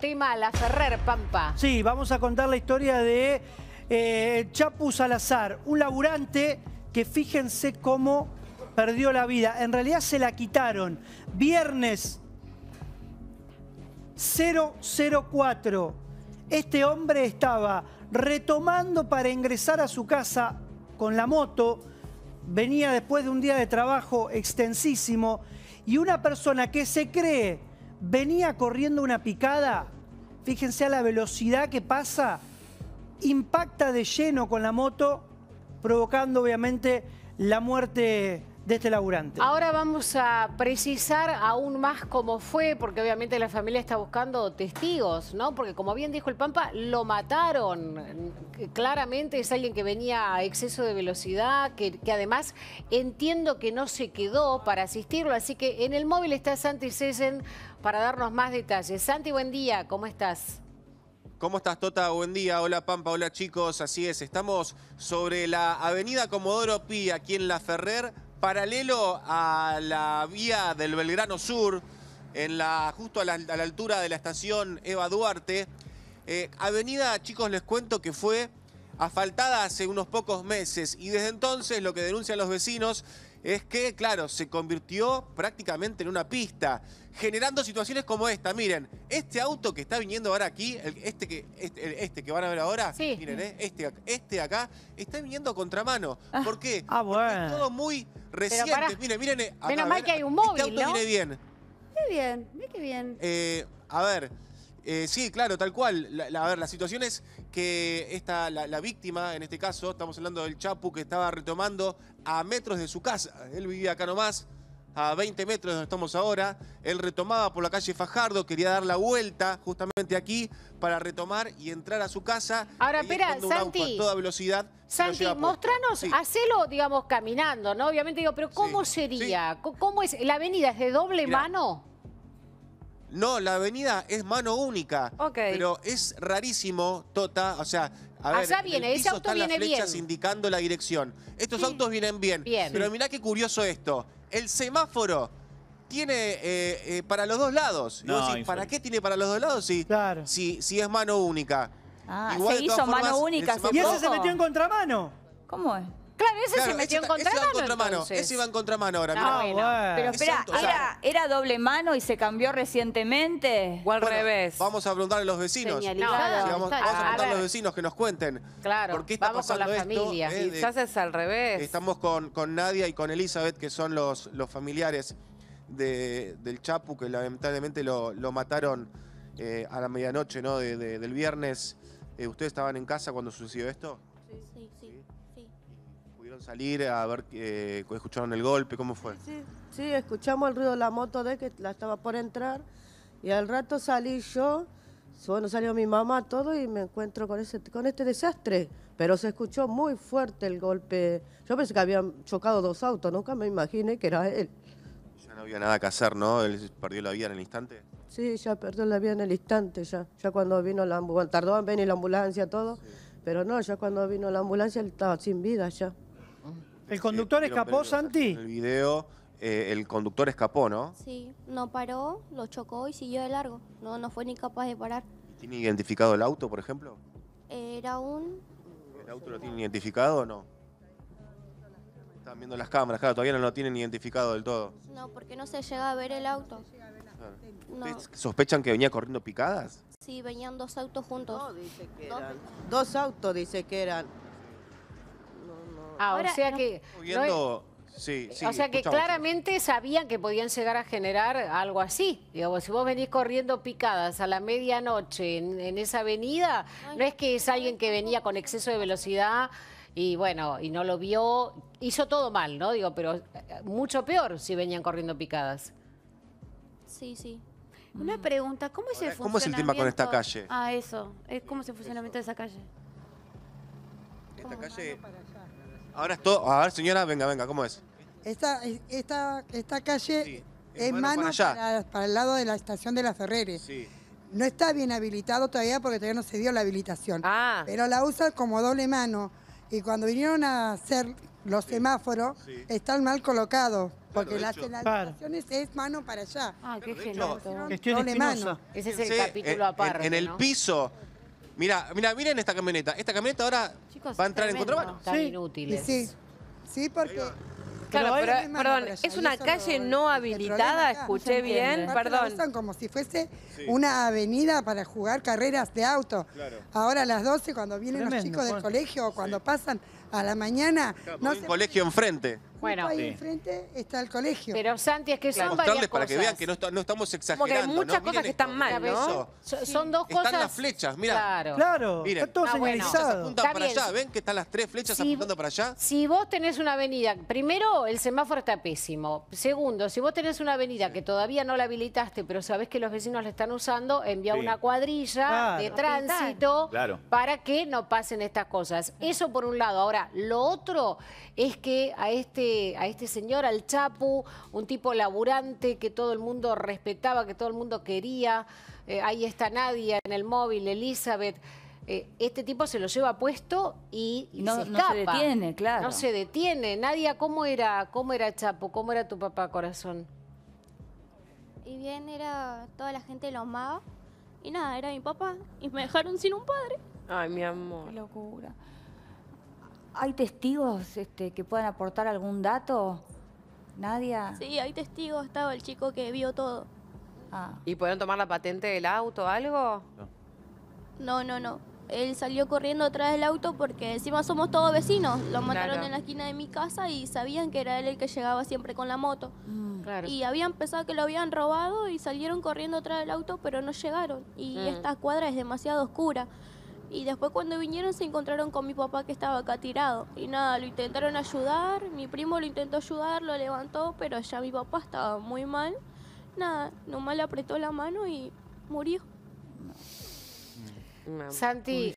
tema Ferrer Pampa. Sí, vamos a contar la historia de eh, Chapu Salazar, un laburante que fíjense cómo perdió la vida. En realidad se la quitaron. Viernes 004. Este hombre estaba retomando para ingresar a su casa con la moto. Venía después de un día de trabajo extensísimo. Y una persona que se cree venía corriendo una picada, fíjense a la velocidad que pasa, impacta de lleno con la moto, provocando obviamente la muerte de este laburante. Ahora vamos a precisar aún más cómo fue, porque obviamente la familia está buscando testigos, ¿no? Porque como bien dijo el Pampa, lo mataron. Claramente es alguien que venía a exceso de velocidad, que, además entiendo que no se quedó para asistirlo, así que en el móvil está Santi Sesen para darnos más detalles. Santi, buen día, ¿cómo estás? ¿Cómo estás, Tota? Buen día. Hola, Pampa. Hola, chicos. Así es, estamos sobre la avenida Comodoro Pi, aquí en La Ferrer, paralelo a la vía del Belgrano Sur, en la, justo a la, altura de la estación Eva Duarte. Eh, avenida, chicos, les cuento que fue asfaltada hace unos pocos meses y desde entonces lo que denuncian los vecinos es que, claro, se convirtió prácticamente en una pista, generando situaciones como esta. Miren, este auto que está viniendo ahora aquí, este, que, este, este, que van a ver ahora, miren, eh, este, este acá, está viniendo a contramano. Ah. ¿Por qué? Ah, Porque es todo muy reciente. miren, miren. Eh, Menos mal eh, que hay un este móvil, Este auto viene bien. Qué bien, qué bien. a ver... Eh, sí, claro, tal cual. La, a ver, la situación es que la, víctima, en este caso, estamos hablando del Chapu, que estaba retomando a metros de su casa. Él vivía acá nomás, a 20 metros de donde estamos ahora. Él retomaba por la calle Fajardo, quería dar la vuelta justamente aquí para retomar y entrar a su casa. Ahora, espera, Santi. toda velocidad. Santi, mostranos, hacelo, digamos, caminando, ¿no? Obviamente digo, pero ¿cómo sería? ¿Cómo es? ¿La avenida es de doble mano? No, la avenida es mano única. Ok. Pero es rarísimo, Tota. O sea, a ver, Allá viene, ese auto las flechas indicando la dirección. Estos autos vienen bien. Pero mirá qué curioso esto. El semáforo tiene eh, eh, para los dos lados. ¿para qué tiene para los dos lados si, si, es mano única? Ah, se hizo mano única. Y ese se metió en contramano. ¿Cómo es? Claro, ese se metió en contramano. Ese iba en contramano, ese iba en contramano ahora. No, Pero espera, era, ¿era, doble mano y se cambió recientemente? O al revés. Vamos a preguntarle a los vecinos. vamos, a preguntar a, los vecinos que nos cuenten. Claro, ¿por qué está vamos pasando con la esto? familia. es eh, al revés. Estamos con, con, Nadia y con Elizabeth, que son los, los familiares de, del Chapu, que lamentablemente lo, lo mataron eh, a la medianoche ¿no? de, del viernes. Eh, ¿Ustedes estaban en casa cuando sucedió esto? sí, sí. sí. ¿Pudieron salir a ver, eh, escucharon el golpe? ¿Cómo fue? Sí, escuchamos el ruido de la moto de que la estaba por entrar y al rato salí yo, bueno, salió mi mamá, todo y me encuentro con, ese, con este desastre. Pero se escuchó muy fuerte el golpe. Yo pensé que habían chocado dos autos, nunca me imaginé que era él. Ya no había nada que hacer, ¿no? Él perdió la vida en el instante. Sí, ya perdió la vida en el instante, ya. Ya cuando vino la ambulancia, tardó en venir la ambulancia, todo. Pero no, ya cuando vino la ambulancia él estaba sin vida ya. Eh, ¿El conductor escapó, Santi? En el video, eh, el conductor escapó, ¿no? Sí, no paró, lo chocó y siguió de largo. No, no fue ni capaz de parar. ¿Tiene identificado el auto, por ejemplo? Era un... ¿El auto lo tienen identificado o no? Están viendo las cámaras, claro, todavía no lo tienen identificado del todo. No, porque no se llega a ver el auto. ¿Sospechan que venía corriendo picadas? Sí, venían dos autos juntos. No, dice que dos autos dice que eran o sea que... o sea que claramente sabían que podían llegar a generar algo así. Digo, si vos venís corriendo picadas a la medianoche en, esa avenida, no es que es alguien que venía con exceso de velocidad y bueno, y no lo vio, hizo todo mal, ¿no? Digo, pero eh, mucho peor si venían corriendo picadas. Sí, sí. Mm. Una pregunta, ¿cómo es el ¿Cómo es el tema con esta calle? Ah, eso. ¿Cómo es el funcionamiento de esa calle? Esta calle... Ahora es todo. A ver, señora, venga, venga, ¿cómo es? Esta, esta, esta calle es, mano, para, el lado de la estación de las Ferreres. No está bien habilitado todavía porque todavía no se dio la habilitación. Ah. Pero la usa como doble mano. Y cuando vinieron a hacer los semáforos, están mal colocados. Porque las es mano para allá. Ah, qué genial. Doble mano. Ese es el capítulo eh, aparte. En, el piso. Mira, mira, miren esta camioneta. Esta camioneta ahora va a entrar en control. Tan Sí. sí, sí, porque... perdón, es una calle no habilitada, escuché bien, perdón. Son como si fuese una avenida para jugar carreras de auto. Ahora a las 12, cuando vienen los chicos del colegio o cuando pasan a la mañana, no un colegio enfrente. Bueno. ahí enfrente está el colegio. Pero Santi, es que son varias cosas. para que vean que no, estamos exagerando. Porque hay muchas cosas que están mal, ¿no? Son dos cosas. Están las flechas, mira. Claro. claro. Está todo ah, señalizado. apuntan para allá, ven que están las tres flechas apuntando para allá. Si vos tenés una avenida, primero el semáforo está pésimo. Segundo, si vos tenés una avenida que todavía no la habilitaste, pero sabés que los vecinos la están usando, envía una cuadrilla de tránsito para que no pasen estas cosas. Eso por un lado. Ahora, lo otro es que a este este, a este señor, al Chapu, un tipo laburante que todo el mundo respetaba, que todo el mundo quería. Eh, ahí está Nadia en el móvil, Elizabeth. Eh, este tipo se lo lleva puesto y, no, se escapa. No se detiene, claro. No se detiene. Nadia, ¿cómo era, cómo era Chapu? ¿Cómo era tu papá, corazón? Y bien, era toda la gente lo amaba. Y nada, era mi papá. Y me dejaron sin un padre. Ay, mi amor. Qué locura. ¿Hay testigos este, que puedan aportar algún dato? Nadie. Sí, hay testigos. Estaba el chico que vio todo. Ah. ¿Y pudieron tomar la patente del auto o algo? No, no, no. Él salió corriendo atrás del auto porque encima somos todos vecinos. Lo mataron en la esquina de mi casa y sabían que era él el que llegaba siempre con la moto. Mm. Y habían pensado que lo habían robado y salieron corriendo atrás del auto, pero no llegaron. Y mm. esta cuadra es demasiado oscura. Y después cuando vinieron se encontraron con mi papá que estaba acá tirado. Y nada, lo intentaron ayudar, mi primo lo intentó ayudar, lo levantó, pero ya mi papá estaba muy mal. Nada, nomás le apretó la mano y murió. Santi,